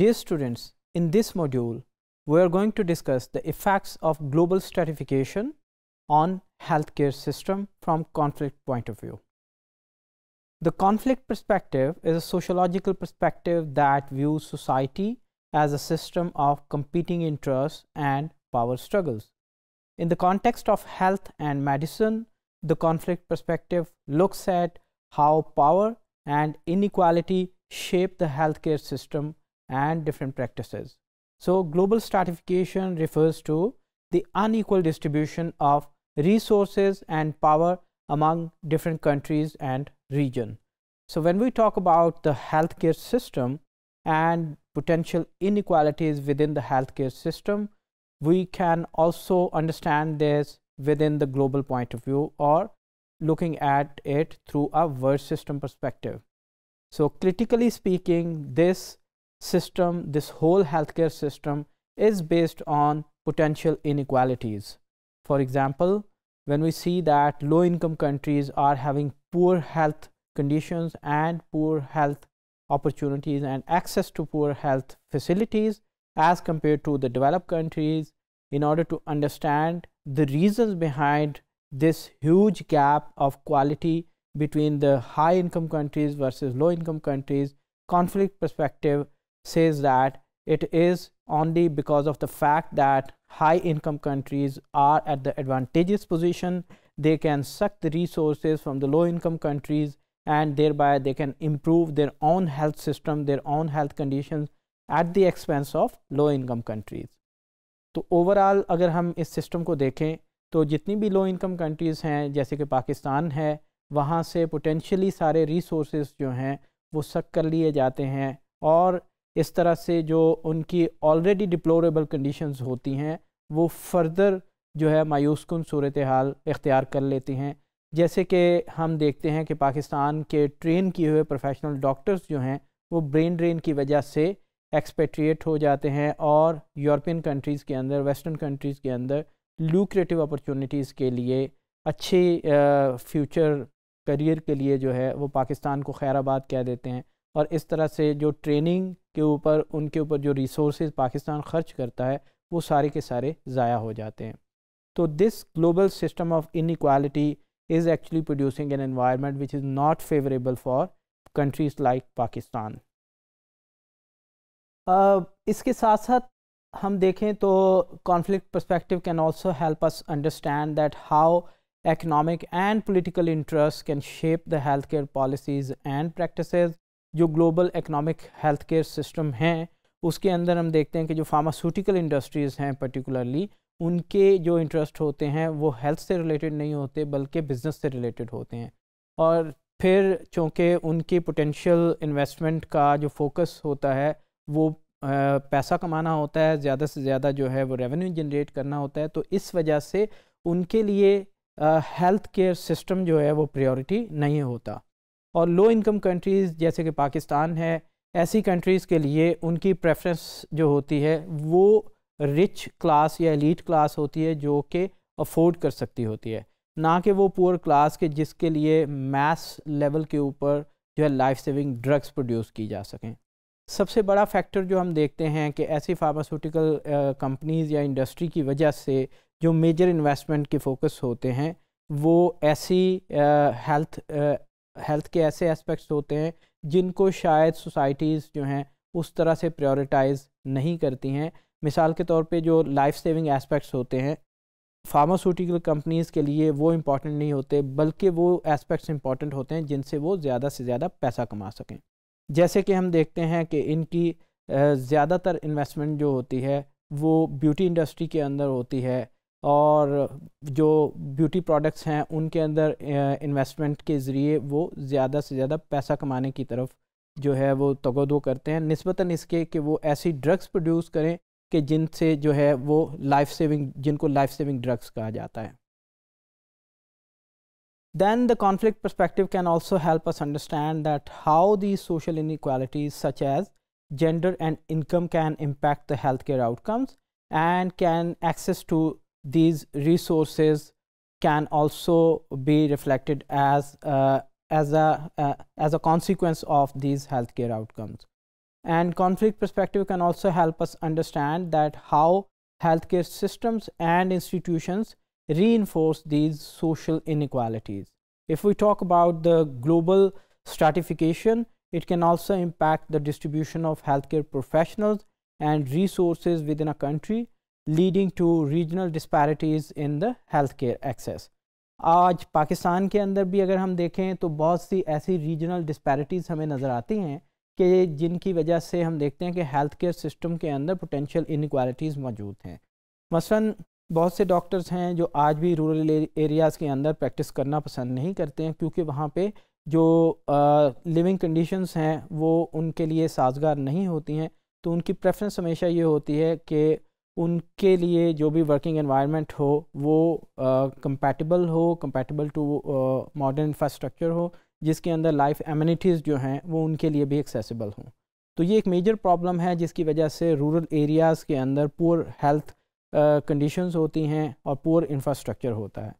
Dear students, in this module, we are going to discuss the effects of global stratification on healthcare system from conflict point of view. The conflict perspective is a sociological perspective that views society as a system of competing interests and power struggles. In the context of health and medicine, the conflict perspective looks at how power and inequality shape the healthcare system and different practices. So, global stratification refers to the unequal distribution of resources and power among different countries and region. So, when we talk about the healthcare system and potential inequalities within the healthcare system, we can also understand this within the global point of view or looking at it through a world system perspective. So, critically speaking, this system, this whole healthcare system is based on potential inequalities. For example, when we see that low income countries are having poor health conditions and poor health opportunities and access to poor health facilities as compared to the developed countries in order to understand the reasons behind this huge gap of quality between the high income countries versus low income countries conflict perspective says that it is only because of the fact that high income countries are at the advantageous position they can suck the resources from the low income countries and thereby they can improve their own health system their own health conditions at the expense of low income countries तो overall agar hum is system ko dekhe to jitni bhi low income countries hain jaise ki pakistan hai wahan se potentially sare resources jo hain wo suck kar liye jate hain aur इस तरह से जो उनकी already deplorable conditions होती हैं वो further जो है मायूसकुन सूरत हाल इख्तियार कर लेते हैं जैसे कि हम देखते हैं कि पाकिस्तान के ट्रेन किए हुए प्रोफेशनल डॉक्टर्स जो हैं वो ब्रेन ड्रेन की वजह से एक्सपेट्रिएट हो जाते हैं और यूरोपियन कंट्रीज़ के अंदर वेस्टर्न कंट्रीज़ के अंदर लूक्रेटिव अपॉर्चुनिटीज़ के लिए अच्छे फ्यूचर करियर के लिए जो है वो पाकिस्तान को खैराबाद कह देते हैं और इस तरह से जो ट्रेनिंग के ऊपर उनके ऊपर जो रिसोर्स पाकिस्तान खर्च करता है वो सारे के सारे ज़ाया हो जाते हैं तो this global system of inequality is actually producing an environment which is not favourable for countries like Pakistan इसके साथ साथ हम देखें तो conflict perspective can also help us understand that how economic and political interest can shape the health care policies and practice जो global economic health care system हैं उसके अंदर हम देखते हैं कि जो फार्मास्यूटिकल इंडस्ट्रीज़ हैं पर्टिकुलरली उनके जो इंटरेस्ट होते हैं वो हेल्थ से रिलेटेड नहीं होते बल्कि बिज़नेस से रिलेटेड होते हैं और फिर चूँकि उनकी पोटेंशियल इन्वेस्टमेंट का जो फोकस होता है वो पैसा कमाना होता है ज़्यादा से ज़्यादा जो है वो रेवेन्यू जनरेट करना होता है तो इस वजह से उनके लिए हेल्थ केयर सिस्टम जो है वो प्रायोरिटी नहीं होता और लो इनकम कंट्रीज़ जैसे कि पाकिस्तान है ऐसी कंट्रीज़ के लिए उनकी प्रेफरेंस जो होती है वो रिच क्लास या एलिट क्लास होती है जो कि अफोर्ड कर सकती होती है ना कि वो पुअर क्लास के जिसके लिए मैस लेवल के ऊपर जो है लाइफ सेविंग ड्रग्स प्रोड्यूस की जा सकें सबसे बड़ा फैक्टर जो हम देखते हैं कि ऐसी फार्मास्यूटिकल कंपनीज़ या इंडस्ट्री की वजह से जो मेजर इन्वेस्टमेंट के फोकस होते हैं वो ऐसी हेल्थ हेल्थ के ऐसे एस्पेक्ट्स होते हैं जिनको शायद सोसाइटीज़ जो हैं उस तरह से प्रायोरिटाइज़ नहीं करती हैं मिसाल के तौर पे जो लाइफ सेविंग एस्पेक्ट्स होते हैं फार्मास्यूटिकल कंपनीज़ के लिए वो इम्पॉर्टेंट नहीं होते बल्कि वो एस्पेक्ट्स इम्पॉर्टेंट होते हैं जिनसे वो ज़्यादा से ज़्यादा पैसा कमा सकें जैसे कि हम देखते हैं कि इनकी ज़्यादातर इन्वेस्टमेंट जो होती है वो ब्यूटी इंडस्ट्री के अंदर होती है और जो ब्यूटी प्रोडक्ट्स हैं उनके अंदर इन्वेस्टमेंट के ज़रिए वो ज़्यादा से ज़्यादा पैसा कमाने की तरफ जो है वो तगोदो करते हैं नस्बता इसके कि वो ऐसी ड्रग्स प्रोड्यूस करें कि जिनसे जो है वो लाइफ सेविंग जिनको लाइफ सेविंग ड्रग्स कहा जाता है then the conflict perspective can also help us understand that how these social inequalities such as gender and income can impact the healthcare outcomes and can access to these resources can also be reflected as uh, as a uh, as a consequence of these healthcare outcomes and conflict perspective can also help us understand that how healthcare systems and institutions reinforce these social inequalities if we talk about the global stratification it can also impact the distribution of healthcare professionals and resources within a country leading to regional disparities in the health care access आज पाकिस्तान के अंदर भी अगर हम देखें तो बहुत सी ऐसी रीजनल डिस्पैरिटीज़ हमें नज़र आती हैं कि जिनकी वजह से हम देखते हैं कि हेल्थ केयर सिस्टम के अंदर पोटेंशियल इनक्वालिटीज़ मौजूद हैं मसला बहुत से डॉक्टर्स हैं जो आज भी रूरल एरियाज़ के अंदर प्रैक्टिस करना पसंद नहीं करते हैं क्योंकि वहाँ पर जो लिविंग कंडीशंस हैं वो उनके लिए साजगार नहीं होती हैं तो उनकी प्रेफरेंस हमेशा ये होती है कि उनके लिए जो भी वर्किंग एनवायरनमेंट हो वो कंपैटिबल uh, हो कंपैटिबल टू मॉडर्न इंफ्रास्ट्रक्चर हो जिसके अंदर लाइफ एमिनिटीज़ जो हैं वो उनके लिए भी एक्सेसिबल हों तो ये एक मेजर प्रॉब्लम है जिसकी वजह से रूरल एरियाज़ के अंदर पुअर हेल्थ कंडीशंस होती हैं और पुअर इंफ्रास्ट्रक्चर होता है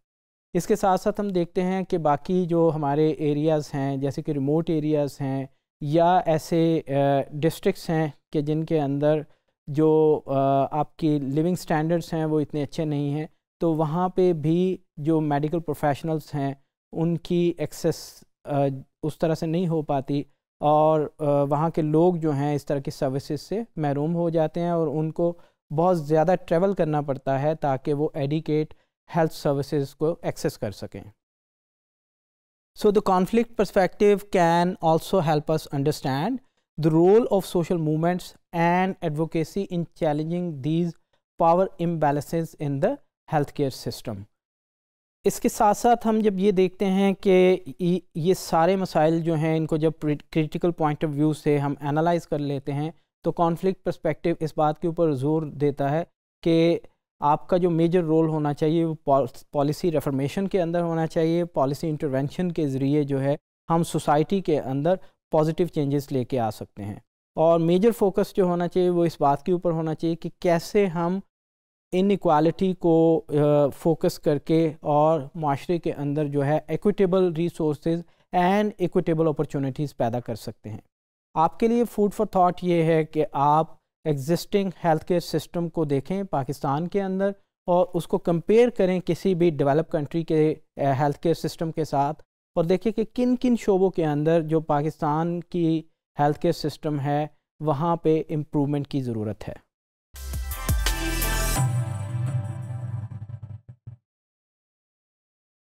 इसके साथ साथ हम देखते हैं कि बाकी जो हमारे एरियाज़ हैं जैसे कि रिमोट एरियाज़ हैं या ऐसे डिस्ट्रिक्स हैं कि जिनके अंदर जो आपकी लिविंग स्टैंडर्ड्स हैं वो इतने अच्छे नहीं हैं तो वहाँ पे भी जो मेडिकल प्रोफेशनल्स हैं उनकी एक्सेस उस तरह से नहीं हो पाती और वहाँ के लोग जो हैं इस तरह की सर्विसेज से महरूम हो जाते हैं और उनको बहुत ज़्यादा ट्रेवल करना पड़ता है ताकि वो एडिकेट हेल्थ सर्विसेज को एक्सेस कर सकें so the conflict perspective can also help us understand the role of social movements and advocacy in challenging these power imbalances in the healthcare system इसके साथ साथ हम जब ये देखते हैं कि ये सारे मसाइल जो हैं इनको जब क्रिटिकल पॉइंट ऑफ व्यू से हम एनालाइज कर लेते हैं तो कॉन्फ्लिक्ट पर्सपेक्टिव इस बात के ऊपर जोर देता है कि आपका जो मेजर रोल होना चाहिए वो पॉलिसी रेफॉर्मेशन के अंदर होना चाहिए पॉलिसी इंटरवेंशन के ज़रिए जो है हम सोसाइटी के अंदर पॉजिटिव चेंजेस लेके आ सकते हैं और मेजर फोकस जो होना चाहिए वो इस बात के ऊपर होना चाहिए कि कैसे हम इन को फोकस करके और माशरे के अंदर जो है equitable resource and equitable opportunities पैदा कर सकते हैं आपके लिए फूड फॉर थाट ये है कि आप एग्जिस्टिंग हेल्थ केयर सिस्टम को देखें पाकिस्तान के अंदर और उसको कंपेयर करें किसी भी डेवलप कंट्री के हेल्थ केयर सिस्टम के साथ और देखिए कि किन किन शोबों के अंदर जो पाकिस्तान की हेल्थ केयर सिस्टम है वहाँ पे इम्प्रूवमेंट की ज़रूरत है